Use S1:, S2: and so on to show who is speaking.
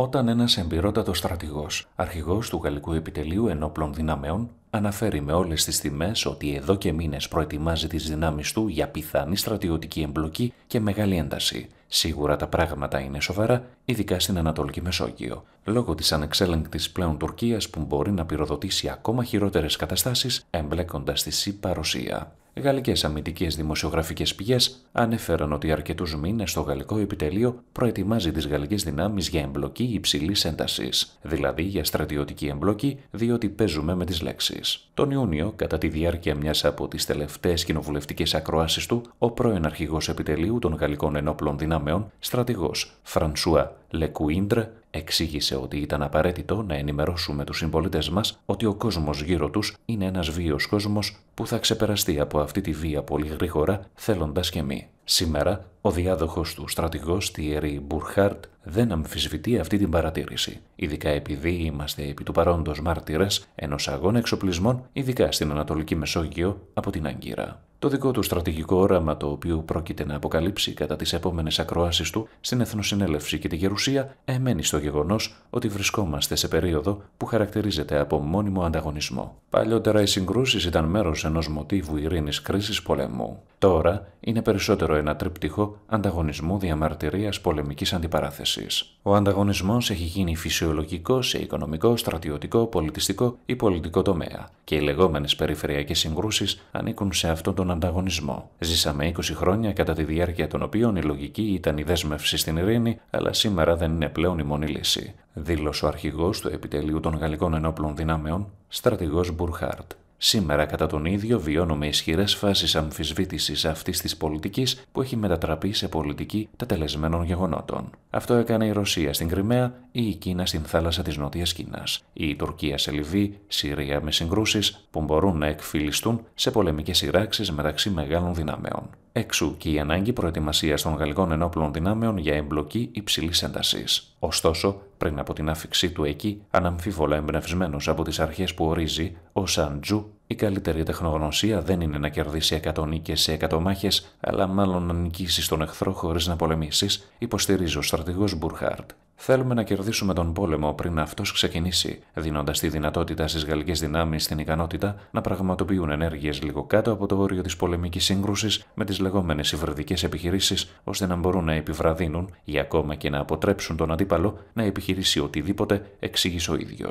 S1: όταν ένας εμπειρότατος στρατηγός, αρχηγός του γαλλικού επιτελείου ενόπλων δυνάμεων, αναφέρει με όλες τις τιμές ότι εδώ και μήνες προετοιμάζει τις δυνάμεις του για πιθανή στρατιωτική εμπλοκή και μεγάλη ένταση. Σίγουρα τα πράγματα είναι σοβαρά, ειδικά στην Ανατολική Μεσόγειο, λόγω της ανεξέλεγκτης πλέον τουρκίας που μπορεί να πυροδοτήσει ακόμα χειρότερες καταστάσεις εμπλέκοντας τη ΣΥΠΑ Ρωσία. Γαλλικές αμυντικές δημοσιογραφικές πηγές ανέφεραν ότι αρκετούς μήνες το γαλλικό επιτελείο προετοιμάζει τις γαλλικές δυνάμεις για εμπλοκή υψηλής έντασης, δηλαδή για στρατιωτική εμπλοκή, διότι παίζουμε με τις λέξεις. Τον Ιούνιο, κατά τη διάρκεια μιας από τις τελευταίες κοινοβουλευτικές ακροάσεις του, ο πρώην αρχηγός επιτελείου των γαλλικών ενόπλων δυνάμεων, στρατηγός Φρανσουά Λεκουίντρ, Εξήγησε ότι ήταν απαραίτητο να ενημερώσουμε τους συμπολίτες μας ότι ο κόσμος γύρω τους είναι ένας βίος κόσμος που θα ξεπεραστεί από αυτή τη βία πολύ γρήγορα θέλοντας και μη. Σήμερα, ο διάδοχος του στρατηγός Τιερή Μπουρχάρτ δεν αμφισβητεί αυτή την παρατήρηση, ειδικά επειδή είμαστε επί του παρόντος μάρτυρες ενός αγώνα εξοπλισμών, ειδικά στην Ανατολική Μεσόγειο από την Αγκύρα το δικό του στρατηγικό όραμα το οποίο πρόκειται να αποκαλύψει κατά τις επόμενες ακρόάσει του στην Εθνοσυνέλευση και τη Γερουσία εμένει στο γεγονός ότι βρισκόμαστε σε περίοδο που χαρακτηρίζεται από μόνιμο ανταγωνισμό. Παλιότερα οι συγκρούσεις ήταν μέρος ενός μοτίβου ειρήνης κρίσης πολεμού. Τώρα είναι περισσότερο ένα τρίπτυχο ανταγωνισμού διαμαρτυρίας πολεμικής αντιπαράθεσης. Ο ανταγωνισμός έχει γίνει φυσιολογικό σε οικονομικό, στρατιωτικό, πολιτιστικό ή πολιτικό τομέα και οι λεγόμενες περιφερειακές συγκρούσεις ανήκουν σε αυτόν τον ανταγωνισμό. Ζήσαμε 20 χρόνια κατά τη διάρκεια των οποίων η λογική ήταν η δέσμευση στην ειρήνη, αλλά σήμερα δεν είναι πλέον η μόνη λύση, δήλωσε ο αρχηγός του επιτελείου των Γαλλικών Ενόπλων Δυνάμεων, στρατηγός Μπουρχάρτ. Σήμερα, κατά τον ίδιο, βιώνουμε ισχυρές φάσεις αμφισβήτησης αυτής της πολιτικής που έχει μετατραπεί σε πολιτική τελεσμένων γεγονότων. Αυτό έκανε η Ρωσία στην Κρυμαία ή η Κίνα στην θάλασσα της Νότιας Κίνας, ή η Τουρκία σε Λιβύη, Συρία με συγκρούσεις που μπορούν να εκφυλιστούν σε πολεμικές σειράξεις μεταξύ μεγάλων δυνάμεων. Εξού και η ανάγκη προετοιμασίας των γαλλικών ενόπλων δυνάμεων για εμπλοκή υψηλής έντασης. Ωστόσο, πριν από την άφηξή του εκεί, αναμφίβολα εμπνευσμένος από τις αρχές που ορίζει, ο Σαντζού η καλύτερη τεχνογνωσία δεν είναι να κερδίσει 100 σε εκατομάχε, αλλά μάλλον να νικήσεις τον εχθρό χωρίς να πολεμήσεις, υποστηρίζει ο στρατηγός Μπουρχάρτ. Θέλουμε να κερδίσουμε τον πόλεμο πριν αυτός ξεκινήσει, δίνοντας τη δυνατότητα στις γαλλικές δυνάμεις την ικανότητα να πραγματοποιούν ενέργειες λίγο κάτω από το όριο της πολεμικής σύγκρουσης με τις λεγόμενες υβριδικές επιχειρήσεις, ώστε να μπορούν να επιβραδύνουν ή ακόμα και να αποτρέψουν τον αντίπαλο να επιχειρήσει οτιδήποτε εξήγησε ο ίδιος.